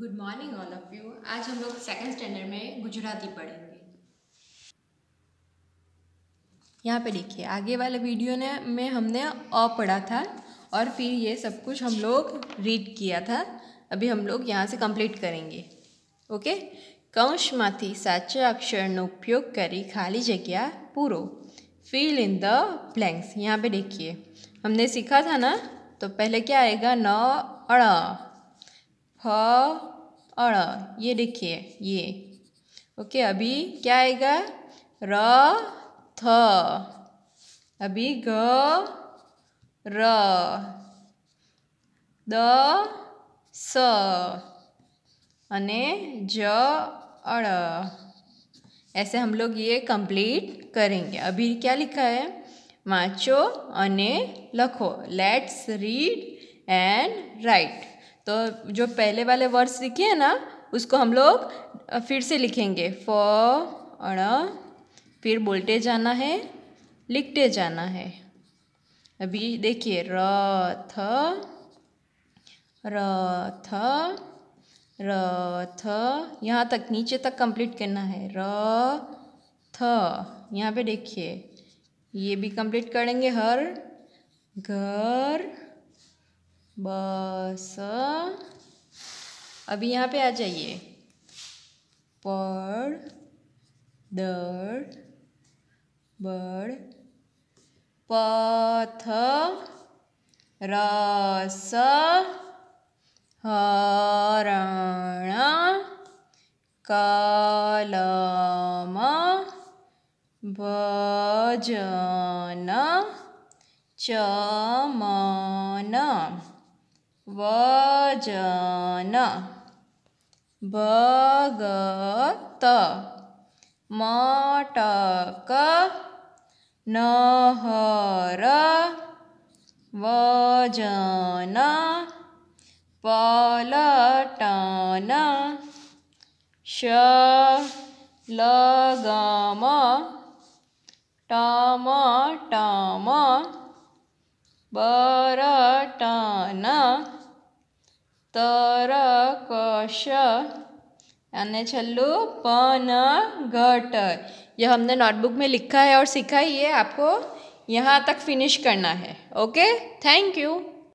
good morning all of you आज हम लोग सेकेंड स्टैंडर्ड में गुजराती पढ़ेंगे यहाँ पे देखिए आगे वाले वीडियो ने में हमने अ पढ़ा था और फिर ये सब कुछ हम लोग रीड किया था अभी हम लोग यहाँ से कंप्लीट करेंगे माथी साचे अक्षर न उपयोग करी खाली जगह पूरो फील इन द ब्लैंक्स यहाँ पे देखिए हमने सीखा था ना तो पहले क्या आएगा न अड़ ह अण ये देखिए ये ओके अभी क्या आएगा र थ अभी ग र द स अने ज अण ऐसे हम लोग ये कंप्लीट करेंगे अभी क्या लिखा है वाँचो अने लखो लेट्स रीड एंड राइट तो जो पहले वाले वर्ड्स लिखे हैं ना उसको हम लोग फिर से लिखेंगे फ अण फिर बोलते जाना है लिखते जाना है अभी देखिए र थ र थ यहाँ तक नीचे तक कंप्लीट करना है र थ यहाँ पे देखिए ये भी कंप्लीट करेंगे हर घर बस अभी यहाँ पे आ जाइए पढ़ दर बड़ पथ रस हरण कलम भजन चमन વજન ભગત મટક નહર વજન પલટન શલગમ ટમ ટમ બરટન अने અને पन घट यह हमने नोटबुक में लिखा है और सीखा है आपको यहाँ तक फिनिश करना है ओके थैंक यू